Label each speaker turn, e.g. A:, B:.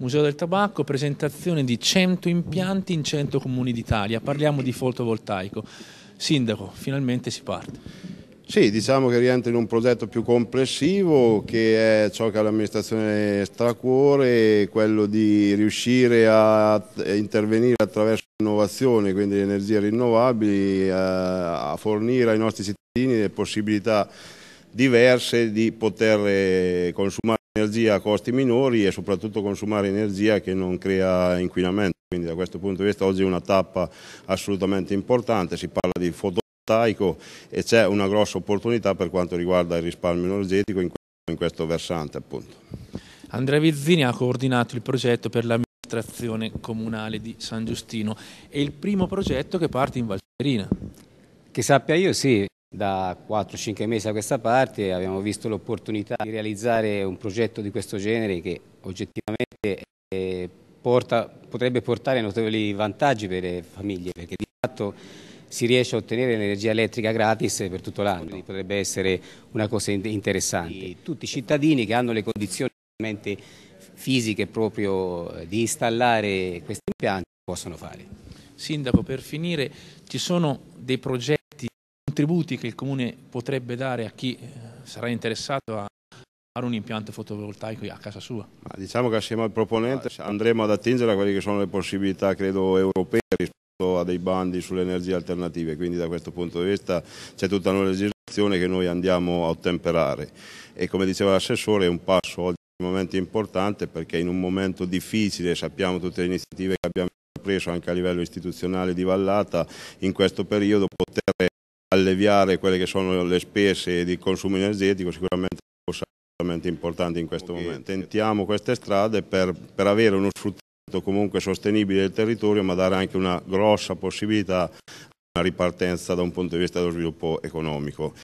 A: Museo del Tabacco, presentazione di 100 impianti in 100 comuni d'Italia, parliamo di fotovoltaico. Sindaco, finalmente si parte.
B: Sì, diciamo che rientra in un progetto più complessivo che è ciò che l'amministrazione stracuore, quello di riuscire a intervenire attraverso l'innovazione, quindi le energie rinnovabili, eh, a fornire ai nostri cittadini le possibilità diverse di poter consumare energia a costi minori e soprattutto consumare energia che non crea inquinamento. Quindi da questo punto di vista oggi è una tappa assolutamente importante, si parla di fotovoltaico e c'è una grossa opportunità per quanto riguarda il risparmio energetico in questo, versante appunto.
A: Andrea Vizzini ha coordinato il progetto per l'amministrazione comunale di San Giustino, è il primo progetto che parte
C: in Valserina. Che sappia io sì, da 4-5 mesi a questa parte abbiamo visto l'opportunità di realizzare un progetto di questo genere che oggettivamente eh, porta, potrebbe portare notevoli vantaggi per le famiglie perché di fatto si riesce a ottenere energia elettrica gratis per tutto l'anno, quindi potrebbe essere una cosa interessante. Tutti i cittadini che hanno le condizioni fisiche proprio eh, di installare questi impianti possono fare.
A: Sindaco, per finire, ci sono dei progetti contributi che il Comune potrebbe dare a chi eh, sarà interessato a fare un impianto fotovoltaico a casa sua.
B: Ma diciamo che assieme al proponente andremo ad attingere a quelle che sono le possibilità credo europee rispetto a dei bandi sulle energie alternative, quindi da questo punto di vista c'è tutta una legislazione che noi andiamo a ottemperare e come diceva l'assessore è un passo oggi un momento importante perché in un momento difficile sappiamo tutte le iniziative che abbiamo preso anche a livello istituzionale di Vallata in questo periodo poter alleviare quelle che sono le spese di consumo energetico sicuramente importante in questo okay. momento. Tentiamo queste strade per, per avere uno sfruttamento comunque sostenibile del territorio ma dare anche una grossa possibilità a una ripartenza da un punto di vista dello sviluppo economico.